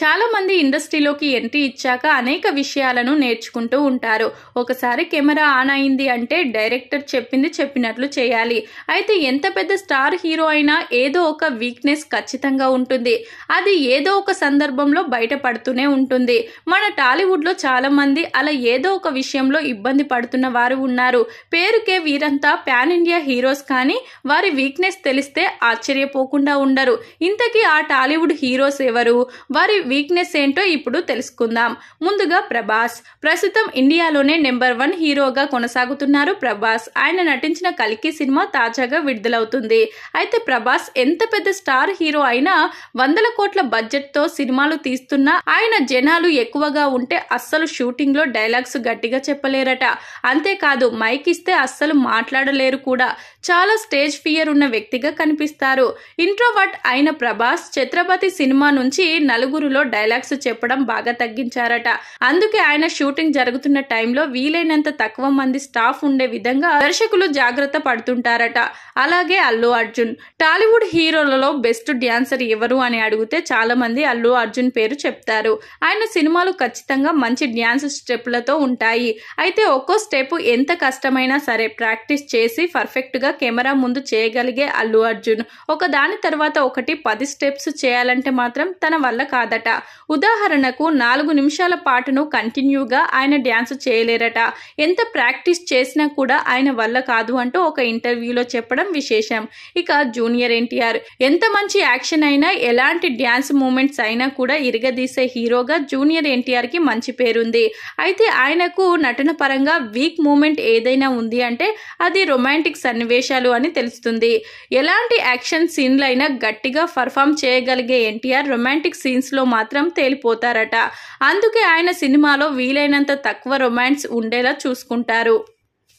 చాలామంది ఇండస్ట్రీలోకి ఎంట్రీ ఇచ్చాక అనేక విషయాలను నేర్చుకుంటూ ఉంటారు ఒకసారి కెమెరా ఆన్ అయింది అంటే డైరెక్టర్ చెప్పింది చెప్పినట్లు చేయాలి అయితే ఎంత పెద్ద స్టార్ హీరో అయినా ఏదో ఒక వీక్నెస్ ఖచ్చితంగా ఉంటుంది అది ఏదో ఒక సందర్భంలో బయటపడుతూనే ఉంటుంది మన టాలీవుడ్లో చాలామంది అలా ఏదో ఒక విషయంలో ఇబ్బంది పడుతున్న వారు ఉన్నారు పేరుకే వీరంతా ప్యాన్ ఇండియా హీరోస్ కానీ వారి వీక్నెస్ తెలిస్తే ఆశ్చర్యపోకుండా ఉండరు ఇంతకీ ఆ టాలీవుడ్ హీరోస్ ఎవరు వారి వీక్నెస్ ఏంటో ఇప్పుడు తెలుసుకుందాం ముందుగా ప్రభాస్ ప్రస్తుతం ఇండియాలోనే నెంబర్ వన్ హీరోగా కొనసాగుతున్నారు ప్రభాస్ ఆయన నటించిన కలికి సినిమా తాజాగా విడుదలవుతుంది అయితే ప్రభాస్ ఎంత పెద్ద స్టార్ హీరో అయినా వందల కోట్ల బడ్జెట్తో సినిమాలు తీస్తున్నా ఆయన జనాలు ఎక్కువగా ఉంటే అస్సలు షూటింగ్లో డైలాగ్స్ గట్టిగా చెప్పలేరట అంతేకాదు మైక్ ఇస్తే అస్సలు మాట్లాడలేరు కూడా చాలా స్టేజ్ ఫియర్ ఉన్న వ్యక్తిగా కనిపిస్తారు ఇంట్రోవర్ట్ అయిన ప్రభాస్ ఛత్రపతి సినిమా నుంచి నలుగురు టైంలో డైలాగ్స్ చెప్పడం బాగా తగ్గించారట అందుకే ఆయన షూటింగ్ జరుగుతున్న టైంలో వీలైనంత తక్కువ మంది స్టాఫ్ ఉండే విధంగా దర్శకులు జాగ్రత్త పడుతుంటారట అలాగే అల్లు అర్జున్ టాలీవుడ్ హీరోలలో బెస్ట్ డ్యాన్సర్ ఎవరు అని అడిగితే చాలా మంది అల్లు అర్జున్ పేరు చెప్తారు ఆయన సినిమాలు ఖచ్చితంగా మంచి డ్యాన్స్ స్టెప్లతో ఉంటాయి అయితే ఒక్కో స్టెప్ ఎంత కష్టమైనా సరే ప్రాక్టీస్ చేసి పర్ఫెక్ట్గా కెమెరా ముందు చేయగలిగే అల్లు అర్జున్ ఒక దాని తర్వాత ఒకటి పది స్టెప్స్ చేయాలంటే మాత్రం తన వల్ల కాదట చేయలేరట ఉదాహరణకు నాలుగు నిమిషాల పాటను కంటిన్యూగా ఆయన డ్యాన్స్ చేయలేరట ఎంత ప్రాక్టీస్ చేసినా కూడా ఆయన వల్ల కాదు అంటూ ఒక ఇంటర్వ్యూలో చెప్పడం విశేషం ఇక జూనియర్ ఎన్టీఆర్ ఎంత మంచి యాక్షన్ అయినా ఎలాంటి డ్యాన్స్ మూమెంట్స్ అయినా కూడా ఇరగదీసే హీరోగా జూనియర్ ఎన్టీఆర్కి మంచి పేరుంది అయితే ఆయనకు నటన పరంగా వీక్ మూమెంట్ ఏదైనా ఉంది అంటే అది రొమాంటిక్ సన్నివేశాలు అని తెలుస్తుంది ఎలాంటి యాక్షన్ సీన్లైనా గట్టిగా పర్ఫామ్ చేయగలిగే ఎన్టీఆర్ రొమాంటిక్ సీన్స్లో మాత్రం తేలిపోతారట అందుకే ఆయన సినిమాలో వీలైనంత తక్కువ రొమాన్స్ ఉండేలా చూసుకుంటారు